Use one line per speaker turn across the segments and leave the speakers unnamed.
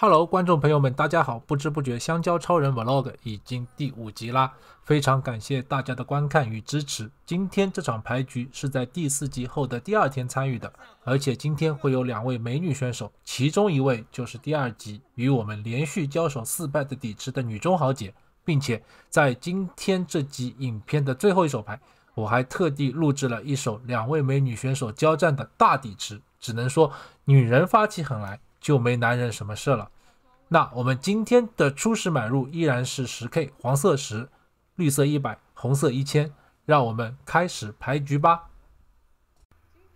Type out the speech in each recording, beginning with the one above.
Hello，观众朋友们，大家好！不知不觉，香蕉超人 Vlog 已经第五集啦，非常感谢大家的观看与支持。今天这场牌局是在第四集后的第二天参与的，而且今天会有两位美女选手，其中一位就是第二集与我们连续交手四败的底池的女中豪杰，并且在今天这集影片的最后一手牌，我还特地录制了一首两位美女选手交战的大底池。只能说，女人发起狠来。就没男人什么事了。那我们今天的初始买入依然是十 K 黄色十，绿色一百，红色一千。让我们开始牌局吧。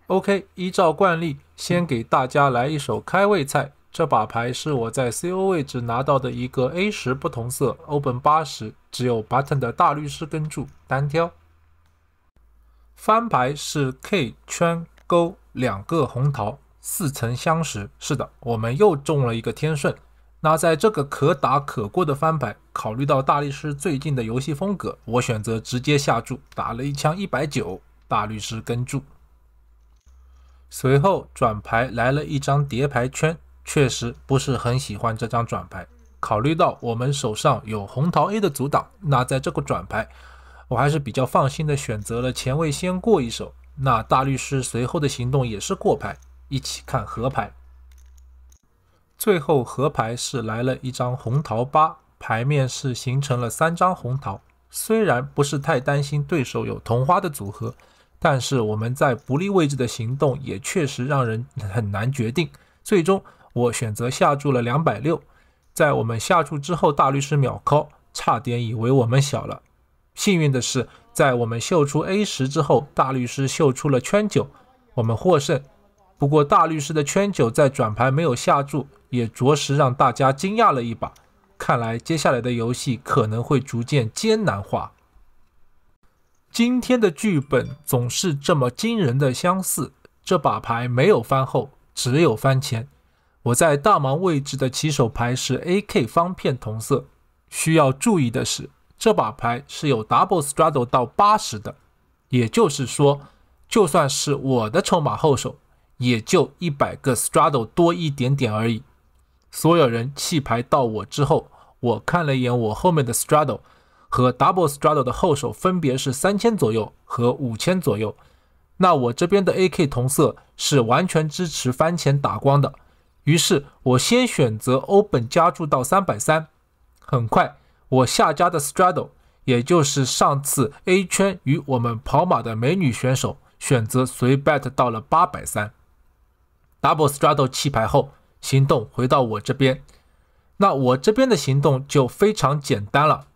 OK，依照惯例，先给大家来一手开胃菜。这把牌是我在 CO 位置拿到的一个 A 十不同色，Open 八十，只有 Button 的大律师跟注单挑。翻牌是 K 圈勾两个红桃。似曾相识，是的，我们又中了一个天顺。那在这个可打可过的翻牌，考虑到大律师最近的游戏风格，我选择直接下注，打了一枪一百九。大律师跟注。随后转牌来了一张叠牌圈，确实不是很喜欢这张转牌。考虑到我们手上有红桃 A 的阻挡，那在这个转牌，我还是比较放心的选择了前卫先过一手。那大律师随后的行动也是过牌。一起看河牌，最后河牌是来了一张红桃八，牌面是形成了三张红桃。虽然不是太担心对手有同花的组合，但是我们在不利位置的行动也确实让人很难决定。最终我选择下注了两百六。在我们下注之后，大律师秒 call，差点以为我们小了。幸运的是，在我们秀出 A 十之后，大律师秀出了圈九，我们获胜。不过大律师的圈九在转牌没有下注，也着实让大家惊讶了一把。看来接下来的游戏可能会逐渐艰难化。今天的剧本总是这么惊人的相似。这把牌没有翻后，只有翻前。我在大盲位置的起手牌是 A K 方片同色。需要注意的是，这把牌是有 Double Straddle 到八十的，也就是说，就算是我的筹码后手。也就一百个 straddle 多一点点而已。所有人弃牌到我之后，我看了一眼我后面的 straddle 和 double straddle 的后手，分别是三千左右和五千左右。那我这边的 AK 同色是完全支持翻前打光的。于是我先选择 open 加注到三百三。很快，我下家的 straddle，也就是上次 A 圈与我们跑马的美女选手，选择随 bet 到了八百三。Double Straddle 弃牌后，行动回到我这边，那我这边的行动就非常简单了，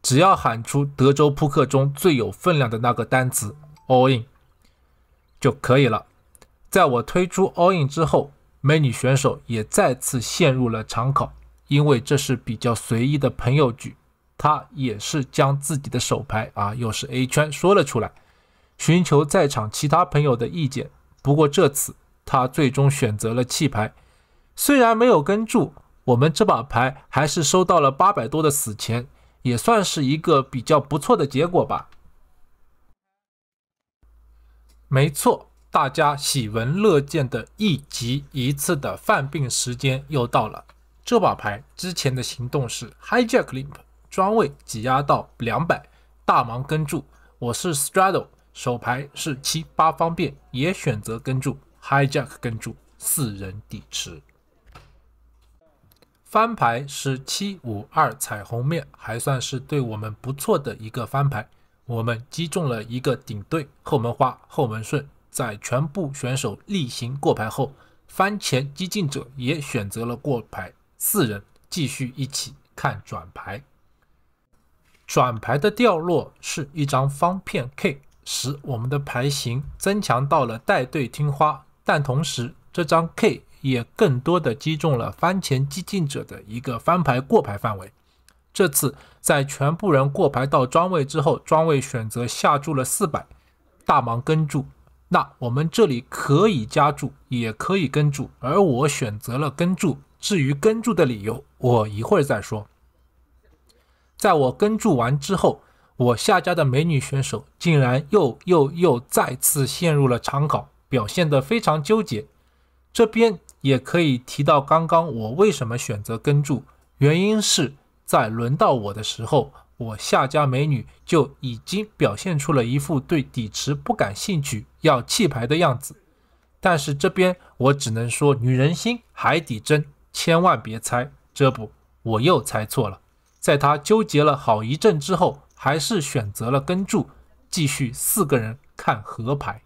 只要喊出德州扑克中最有分量的那个单词 All In 就可以了。在我推出 All In 之后，美女选手也再次陷入了长考，因为这是比较随意的朋友局，她也是将自己的手牌啊，又是 A 圈说了出来，寻求在场其他朋友的意见。不过这次。他最终选择了弃牌，虽然没有跟注，我们这把牌还是收到了八百多的死钱，也算是一个比较不错的结果吧。没错，大家喜闻乐见的一级一次的犯病时间又到了。这把牌之前的行动是 hijack limp，专位挤压到两百，大盲跟注。我是 straddle，手牌是七八方便，也选择跟注。Hi Jack 跟住四人底池翻牌是七五二彩虹面，还算是对我们不错的一个翻牌。我们击中了一个顶对后门花后门顺。在全部选手例行过牌后，翻前激进者也选择了过牌，四人继续一起看转牌。转牌的掉落是一张方片 K 使我们的牌型增强到了带队听花。但同时，这张 K 也更多的击中了翻前激进者的一个翻牌过牌范围。这次在全部人过牌到庄位之后，庄位选择下注了四百，大盲跟注。那我们这里可以加注，也可以跟注，而我选择了跟注。至于跟注的理由，我一会儿再说。在我跟注完之后，我下家的美女选手竟然又又又再次陷入了长考，表现得非常纠结，这边也可以提到刚刚我为什么选择跟注，原因是在轮到我的时候，我下家美女就已经表现出了一副对底池不感兴趣、要弃牌的样子。但是这边我只能说女人心海底针，千万别猜。这不，我又猜错了。在她纠结了好一阵之后，还是选择了跟注，继续四个人看河牌。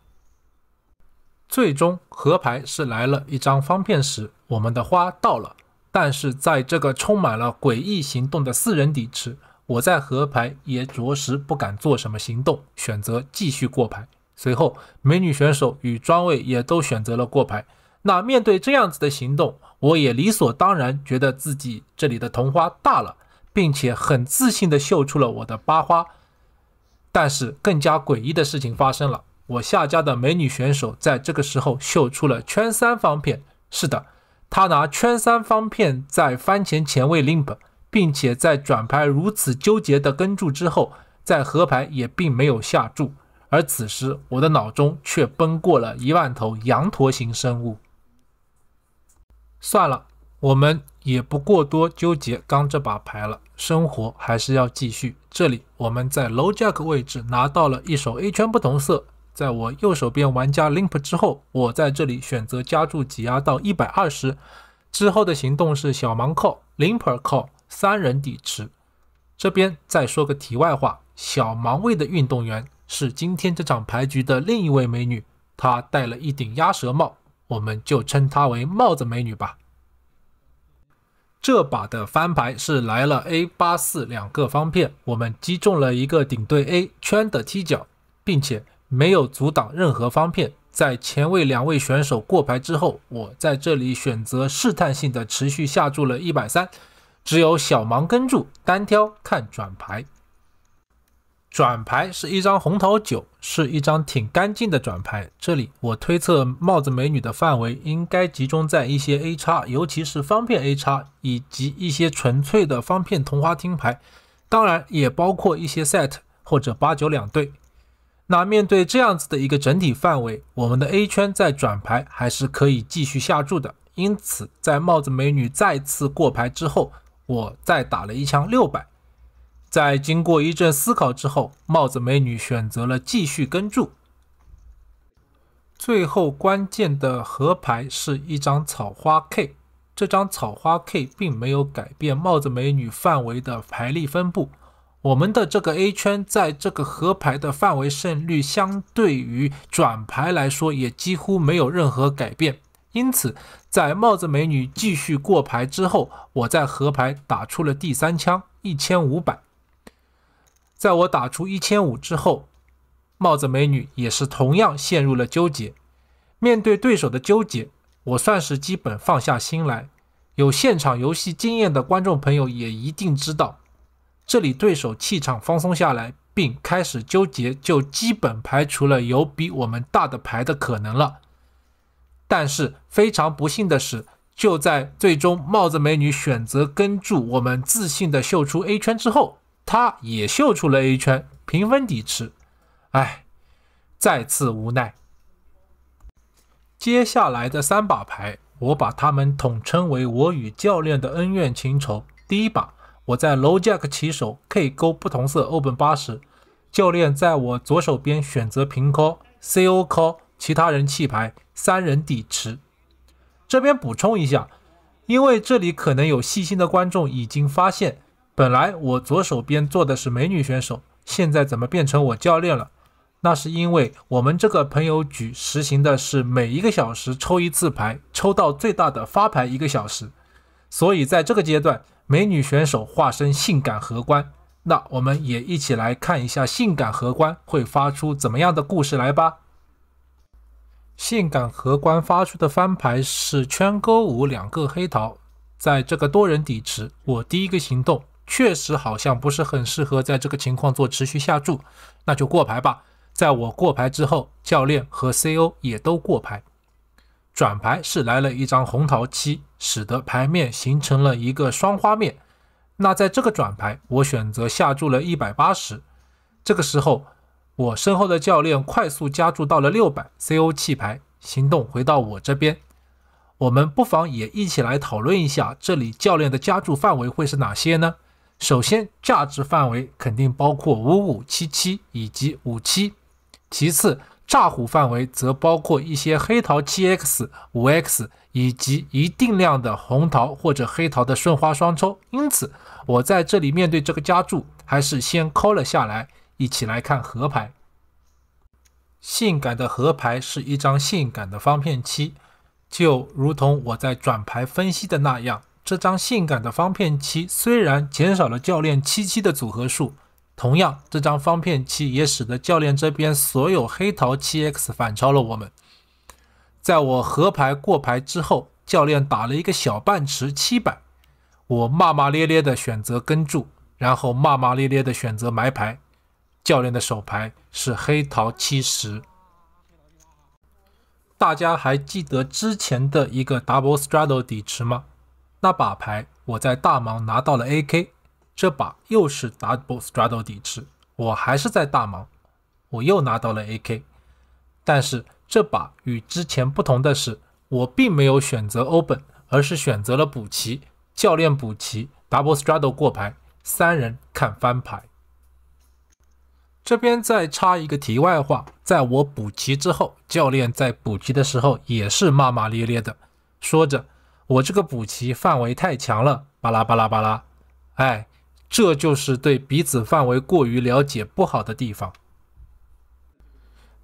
最终合牌是来了一张方片时，我们的花到了。但是在这个充满了诡异行动的四人底池，我在合牌也着实不敢做什么行动，选择继续过牌。随后，美女选手与庄位也都选择了过牌。那面对这样子的行动，我也理所当然觉得自己这里的同花大了，并且很自信地秀出了我的八花。但是更加诡异的事情发生了。我下家的美女选手在这个时候秀出了圈三方片，是的，她拿圈三方片在翻前前 limp，并且在转牌如此纠结的跟注之后，在合牌也并没有下注。而此时我的脑中却奔过了一万头羊驼型生物。算了，我们也不过多纠结刚这把牌了，生活还是要继续。这里我们在 low Jack 位置拿到了一手 A 圈不同色。在我右手边玩家 limp 之后，我在这里选择加注挤压到一百二十。之后的行动是小盲 call，limper call，三人底池。这边再说个题外话，小盲位的运动员是今天这场牌局的另一位美女，她戴了一顶鸭舌帽，我们就称她为帽子美女吧。这把的翻牌是来了 A 八四两个方片，我们击中了一个顶对 A 圈的踢脚，并且。没有阻挡任何方片。在前卫两位选手过牌之后，我在这里选择试探性的持续下注了一百三。只有小芒跟注，单挑看转牌。转牌是一张红桃九，是一张挺干净的转牌。这里我推测帽子美女的范围应该集中在一些 A 叉，尤其是方片 A 叉，以及一些纯粹的方片同花听牌。当然，也包括一些 set 或者八九两对。那面对这样子的一个整体范围，我们的 A 圈在转牌还是可以继续下注的。因此，在帽子美女再次过牌之后，我再打了一枪六百。在经过一阵思考之后，帽子美女选择了继续跟注。最后关键的合牌是一张草花 K，这张草花 K 并没有改变帽子美女范围的牌力分布。我们的这个 A 圈在这个合牌的范围胜率，相对于转牌来说，也几乎没有任何改变。因此，在帽子美女继续过牌之后，我在合牌打出了第三枪，一千五百。在我打出一千五之后，帽子美女也是同样陷入了纠结。面对对手的纠结，我算是基本放下心来。有现场游戏经验的观众朋友也一定知道。这里对手气场放松下来，并开始纠结，就基本排除了有比我们大的牌的可能了。但是非常不幸的是，就在最终帽子美女选择跟注我们自信的秀出 A 圈之后，她也秀出了 A 圈，平分底池。哎，再次无奈。接下来的三把牌，我把它们统称为我与教练的恩怨情仇。第一把。我在 LoJack 起手 K 勾不同色 open 八十，教练在我左手边选择平 call、CO call，其他人气牌三人底池。这边补充一下，因为这里可能有细心的观众已经发现，本来我左手边坐的是美女选手，现在怎么变成我教练了？那是因为我们这个朋友局实行的是每一个小时抽一次牌，抽到最大的发牌一个小时，所以在这个阶段。美女选手化身性感荷官，那我们也一起来看一下性感荷官会发出怎么样的故事来吧。性感荷官发出的翻牌是圈勾五两个黑桃，在这个多人底池，我第一个行动确实好像不是很适合在这个情况做持续下注，那就过牌吧。在我过牌之后，教练和 CO 也都过牌。转牌是来了一张红桃七，使得牌面形成了一个双花面。那在这个转牌，我选择下注了一百八十。这个时候，我身后的教练快速加注到了六百。C.O 弃牌，行动回到我这边。我们不妨也一起来讨论一下，这里教练的加注范围会是哪些呢？首先，价值范围肯定包括五五七七以及五七。其次，诈唬范围则包括一些黑桃七 x、五 x 以及一定量的红桃或者黑桃的顺花双抽，因此我在这里面对这个加注，还是先抠了下来。一起来看河牌，性感的河牌是一张性感的方片七，就如同我在转牌分析的那样，这张性感的方片七虽然减少了教练七七的组合数。同样，这张方片七也使得教练这边所有黑桃七 x 反超了我们。在我合牌过牌之后，教练打了一个小半池七百，我骂骂咧咧的选择跟注，然后骂骂咧咧的选择埋牌。教练的手牌是黑桃七十。大家还记得之前的一个 double straddle 底池吗？那把牌我在大盲拿到了 A K。这把又是 double straddle 底池，我还是在大盲，我又拿到了 AK。但是这把与之前不同的是，我并没有选择 open，而是选择了补齐。教练补齐，a d d l e 过牌，三人看翻牌。这边再插一个题外话，在我补齐之后，教练在补齐的时候也是骂骂咧咧的，说着我这个补齐范围太强了，巴拉巴拉巴拉，哎。这就是对彼此范围过于了解不好的地方。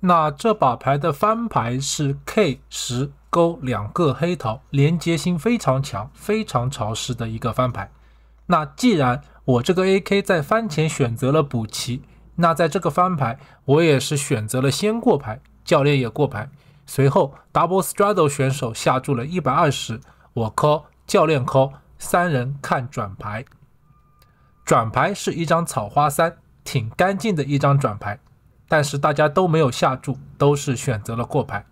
那这把牌的翻牌是 K 十勾两个黑桃，连接性非常强，非常潮湿的一个翻牌。那既然我这个 AK 在翻前选择了补齐，那在这个翻牌我也是选择了先过牌，教练也过牌。随后 Double Straddle 选手下注了一百二十，我 call，教练 call，三人看转牌。转牌是一张草花三，挺干净的一张转牌，但是大家都没有下注，都是选择了过牌。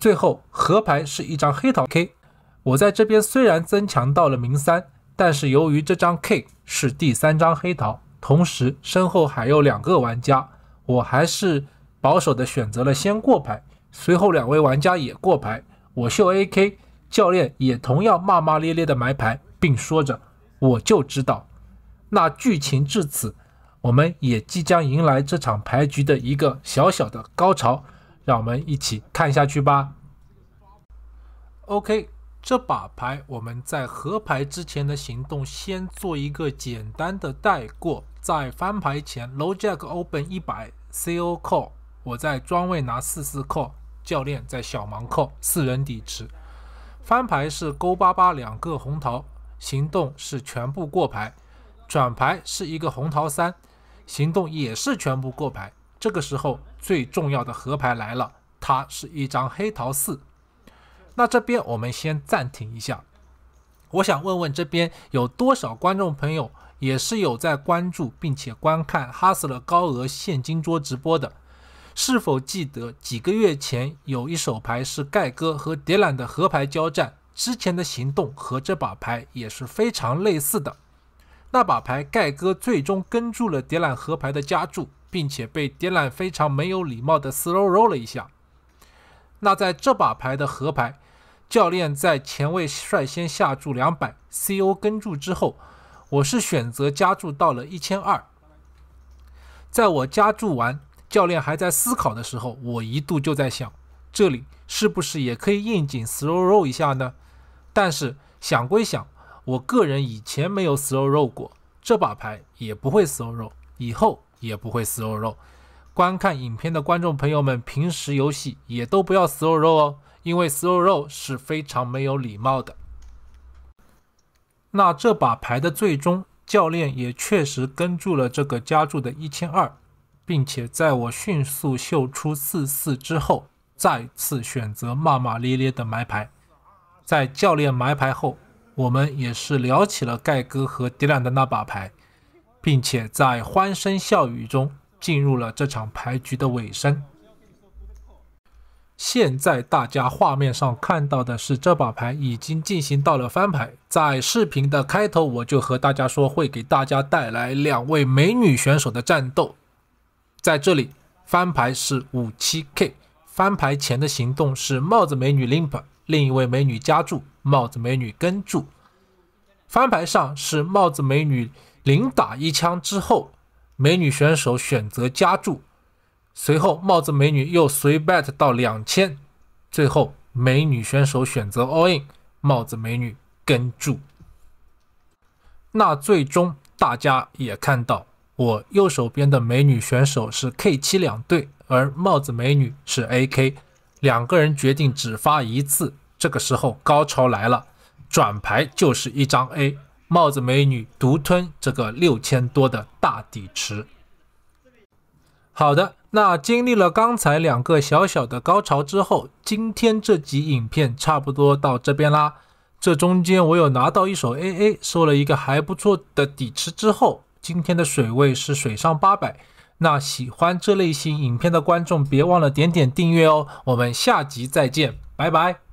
最后和牌是一张黑桃 K，我在这边虽然增强到了明三，但是由于这张 K 是第三张黑桃，同时身后还有两个玩家，我还是保守的选择了先过牌。随后两位玩家也过牌，我秀 AK，教练也同样骂骂咧咧的埋牌，并说着。我就知道，那剧情至此，我们也即将迎来这场牌局的一个小小的高潮，让我们一起看下去吧。OK，这把牌我们在合牌之前的行动先做一个简单的带过，在翻牌前，low jack open 一百，co call，我在庄位拿四四 call，教练在小盲 call，四人底池，翻牌是勾八八两个红桃。行动是全部过牌，转牌是一个红桃三，行动也是全部过牌。这个时候最重要的河牌来了，它是一张黑桃四。那这边我们先暂停一下，我想问问这边有多少观众朋友也是有在关注并且观看哈斯勒高额现金桌直播的，是否记得几个月前有一手牌是盖哥和迪染的河牌交战？之前的行动和这把牌也是非常类似的。那把牌盖哥最终跟住了叠揽河牌的加注，并且被叠揽非常没有礼貌的 slow roll 了一下。那在这把牌的河牌，教练在前卫率先下注两百，CO 跟注之后，我是选择加注到了一千二。在我加注完，教练还在思考的时候，我一度就在想这里。是不是也可以应景 t h r o l l 一下呢？但是想归想，我个人以前没有 t h r o l l 过，这把牌也不会 t h r o l l 以后也不会 t h r o l l 观看影片的观众朋友们，平时游戏也都不要 t h r o l l 哦，因为 t h r o l l 是非常没有礼貌的。那这把牌的最终，教练也确实跟住了这个加注的一千二，并且在我迅速秀出四四之后。再次选择骂骂咧咧的埋牌，在教练埋牌后，我们也是聊起了盖哥和迪兰的那把牌，并且在欢声笑语中进入了这场牌局的尾声。现在大家画面上看到的是这把牌已经进行到了翻牌，在视频的开头我就和大家说会给大家带来两位美女选手的战斗，在这里翻牌是五七 K。翻牌前的行动是帽子美女 limp，另一位美女加注，帽子美女跟注。翻牌上是帽子美女零打一枪之后，美女选手选择加注，随后帽子美女又随 bet 到两千，最后美女选手选择 all in，帽子美女跟注。那最终大家也看到。我右手边的美女选手是 K 七两队，而帽子美女是 A K，两个人决定只发一次。这个时候高潮来了，转牌就是一张 A，帽子美女独吞这个六千多的大底池。好的，那经历了刚才两个小小的高潮之后，今天这集影片差不多到这边啦。这中间我有拿到一手 A A，收了一个还不错的底池之后。今天的水位是水上八百。那喜欢这类型影片的观众，别忘了点点订阅哦。我们下集再见，拜拜。